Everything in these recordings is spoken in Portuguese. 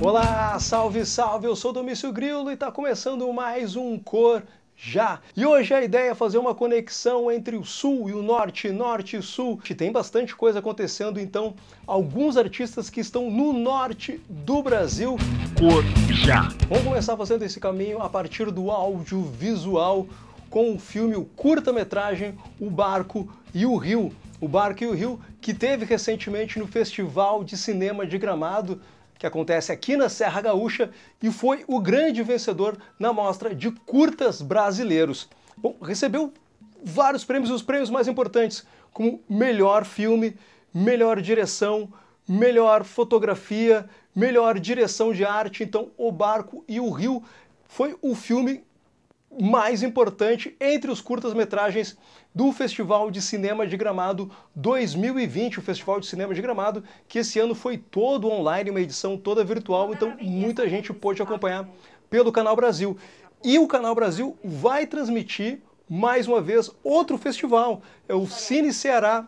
Olá, salve, salve! Eu sou Domício Grilo e está começando mais um Cor já. E hoje a ideia é fazer uma conexão entre o sul e o norte, norte e sul. Tem bastante coisa acontecendo, então alguns artistas que estão no norte do Brasil. Cor já. Vamos começar fazendo esse caminho a partir do audiovisual com o filme, o curta-metragem O Barco e o Rio. O Barco e o Rio, que teve recentemente no Festival de Cinema de Gramado, que acontece aqui na Serra Gaúcha e foi o grande vencedor na mostra de curtas brasileiros. Bom, recebeu vários prêmios, os prêmios mais importantes, como melhor filme, melhor direção, melhor fotografia, melhor direção de arte. Então, O Barco e o Rio foi o filme mais importante entre os curtas-metragens do Festival de Cinema de Gramado 2020, o Festival de Cinema de Gramado, que esse ano foi todo online, uma edição toda virtual, então muita gente pôde acompanhar é pelo Canal Brasil. E o Canal Brasil vai transmitir mais uma vez outro festival, é o Cine Ceará,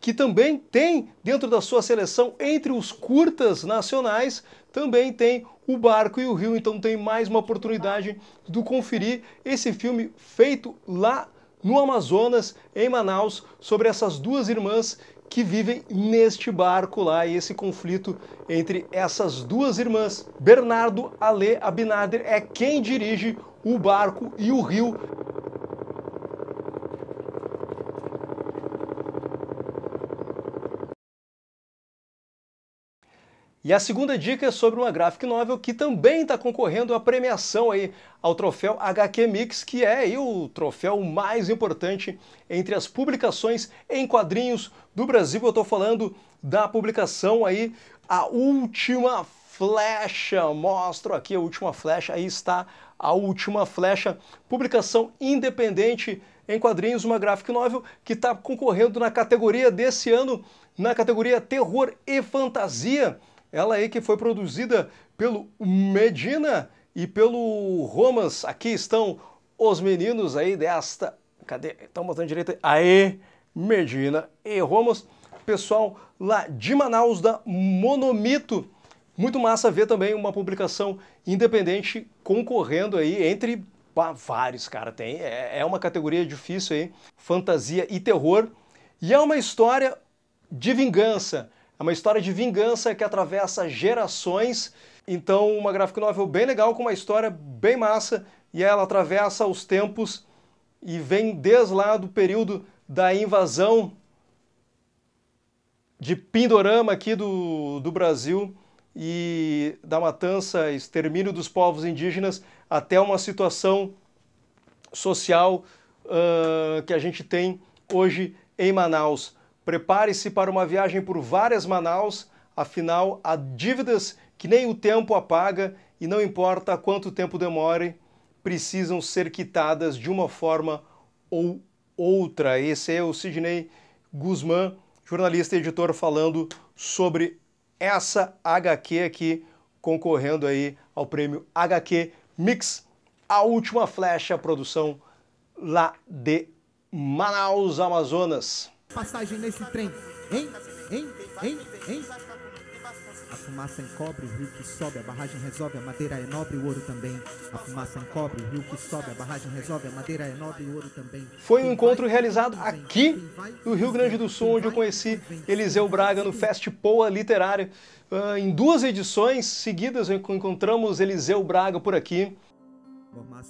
que também tem dentro da sua seleção entre os curtas nacionais, também tem o barco e o rio, então tem mais uma oportunidade de conferir esse filme feito lá no Amazonas, em Manaus, sobre essas duas irmãs que vivem neste barco lá e esse conflito entre essas duas irmãs. Bernardo Ale Abinader é quem dirige o barco e o rio. E a segunda dica é sobre uma graphic novel que também está concorrendo à premiação aí ao troféu HQ Mix, que é o troféu mais importante entre as publicações em quadrinhos do Brasil. Eu estou falando da publicação aí a última flecha. Mostro aqui a última flecha. Aí está a última flecha, publicação independente em quadrinhos, uma graphic novel que está concorrendo na categoria desse ano, na categoria terror e fantasia. Ela aí que foi produzida pelo Medina e pelo Romas. Aqui estão os meninos aí desta. Cadê? Estão botando direito. Aê, Medina e Romas. Pessoal lá de Manaus, da Monomito. Muito massa ver também uma publicação independente concorrendo aí entre bah, vários, cara. Tem, é, é uma categoria difícil aí, fantasia e terror. E é uma história de vingança. É uma história de vingança que atravessa gerações. Então, uma graphic novel bem legal, com uma história bem massa, e ela atravessa os tempos e vem desde lá do período da invasão de Pindorama aqui do, do Brasil e da matança, extermínio dos povos indígenas até uma situação social uh, que a gente tem hoje em Manaus. Prepare-se para uma viagem por várias Manaus, afinal há dívidas que nem o tempo apaga e não importa quanto tempo demore, precisam ser quitadas de uma forma ou outra. Esse é o Sidney Guzmán, jornalista e editor, falando sobre essa HQ aqui, concorrendo aí ao prêmio HQ Mix, a última flecha, produção lá de Manaus, Amazonas passagem nesse trem. Hein? Hein? Hein? Hein? A fumaça encobre o rio que sobe, a barragem resolve, a madeira é nobre, o ouro também. A fumaça encobre o rio que sobe, a barragem resolve, a madeira é nobre, o ouro também. Foi um encontro realizado aqui no Rio Grande do Sul, onde eu conheci Eliseu Braga no Fest Poa Literário. Ah, em duas edições seguidas encontramos Eliseu Braga por aqui.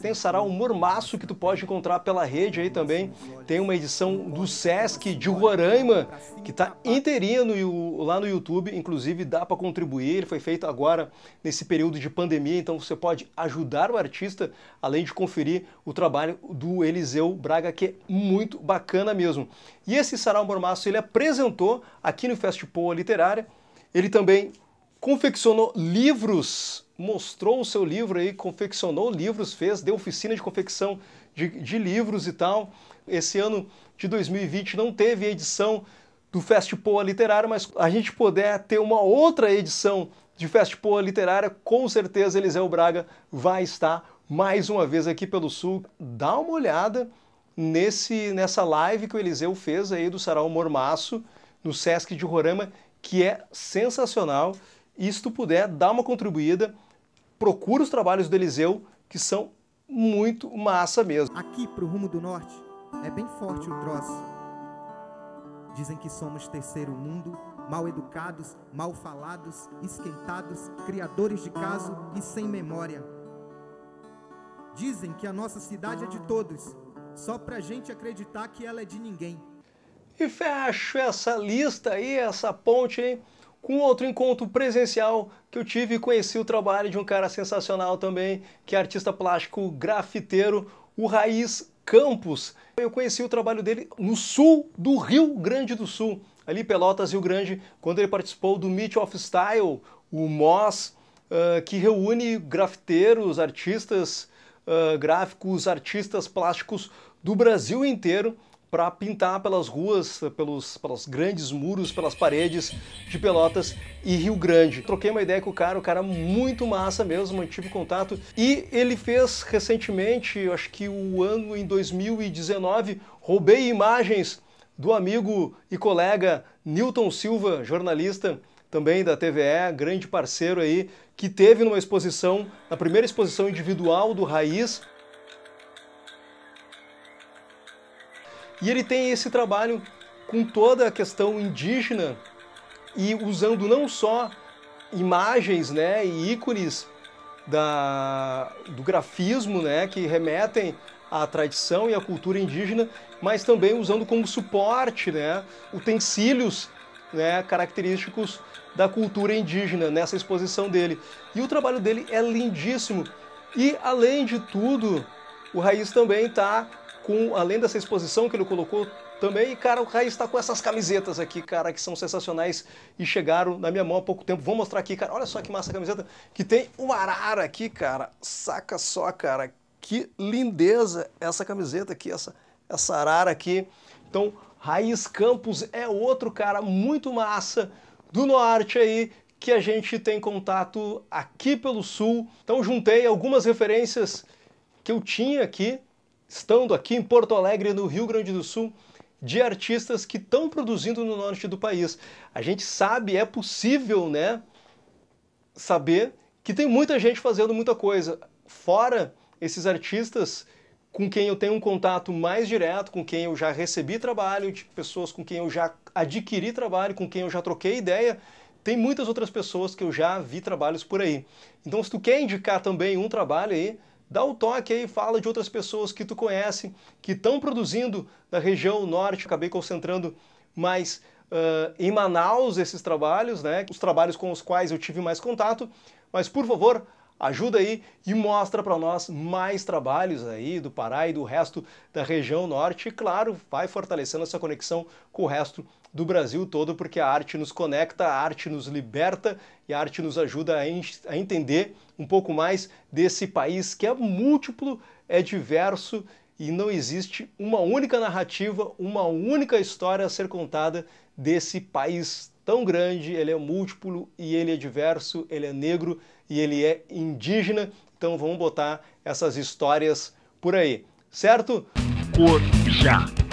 Tem sarau um Mormaço que tu pode encontrar pela rede aí também. Tem uma edição do Sesc de Roraima que está inteirinha no, lá no YouTube, inclusive dá para contribuir. Ele foi feito agora nesse período de pandemia, então você pode ajudar o artista além de conferir o trabalho do Eliseu Braga que é muito bacana mesmo. E esse sarau Mormaço ele apresentou aqui no Festipoa Literária. Ele também confeccionou livros, mostrou o seu livro aí, confeccionou livros, fez, deu oficina de confecção de, de livros e tal. Esse ano de 2020 não teve edição do Fast Poa Literário, mas a gente puder ter uma outra edição de Fast Poa Literária, com certeza Eliseu Braga vai estar mais uma vez aqui pelo Sul. Dá uma olhada nesse nessa live que o Eliseu fez aí do Sarau Mormaço no Sesc de Roraima, que é sensacional. E se tu puder, dá uma contribuída, procura os trabalhos do Eliseu, que são muito massa mesmo. Aqui pro rumo do norte, é bem forte o troço. Dizem que somos terceiro mundo, mal educados, mal falados, esquentados, criadores de caso e sem memória. Dizem que a nossa cidade é de todos, só pra gente acreditar que ela é de ninguém. E fecho essa lista aí, essa ponte, hein? com outro encontro presencial que eu tive e conheci o trabalho de um cara sensacional também, que é artista plástico grafiteiro, o Raiz Campos. Eu conheci o trabalho dele no sul do Rio Grande do Sul, ali Pelotas Rio Grande, quando ele participou do Meet of Style, o MOS, uh, que reúne grafiteiros, artistas uh, gráficos, artistas plásticos do Brasil inteiro para pintar pelas ruas, pelos, pelos grandes muros, pelas paredes de Pelotas e Rio Grande. Troquei uma ideia com o cara, o cara muito massa mesmo, mantive contato. E ele fez recentemente, eu acho que o ano em 2019, roubei imagens do amigo e colega Newton Silva, jornalista também da TVE, grande parceiro aí, que teve numa exposição, na primeira exposição individual do Raiz, E ele tem esse trabalho com toda a questão indígena e usando não só imagens né, e ícones da, do grafismo né, que remetem à tradição e à cultura indígena, mas também usando como suporte né, utensílios né, característicos da cultura indígena nessa exposição dele. E o trabalho dele é lindíssimo. E além de tudo, o Raiz também está com, além dessa exposição que ele colocou também, cara, o Raiz está com essas camisetas aqui, cara, que são sensacionais e chegaram na minha mão há pouco tempo. Vou mostrar aqui, cara, olha só que massa a camiseta, que tem o arara aqui, cara, saca só, cara, que lindeza essa camiseta aqui, essa, essa arara aqui. Então, Raiz Campos é outro cara muito massa do norte aí, que a gente tem contato aqui pelo sul. Então, juntei algumas referências que eu tinha aqui estando aqui em Porto Alegre, no Rio Grande do Sul, de artistas que estão produzindo no norte do país. A gente sabe, é possível, né, saber que tem muita gente fazendo muita coisa. Fora esses artistas com quem eu tenho um contato mais direto, com quem eu já recebi trabalho, de pessoas com quem eu já adquiri trabalho, com quem eu já troquei ideia, tem muitas outras pessoas que eu já vi trabalhos por aí. Então, se tu quer indicar também um trabalho aí, dá o um toque aí, fala de outras pessoas que tu conhece, que estão produzindo na região norte. Acabei concentrando mais uh, em Manaus esses trabalhos, né? Os trabalhos com os quais eu tive mais contato. Mas, por favor, Ajuda aí e mostra para nós mais trabalhos aí do Pará e do resto da região norte. E claro, vai fortalecendo essa conexão com o resto do Brasil todo, porque a arte nos conecta, a arte nos liberta e a arte nos ajuda a, a entender um pouco mais desse país que é múltiplo, é diverso e não existe uma única narrativa, uma única história a ser contada desse país tão grande. Ele é múltiplo e ele é diverso, ele é negro e ele é indígena. Então vamos botar essas histórias por aí, certo? Corja. já.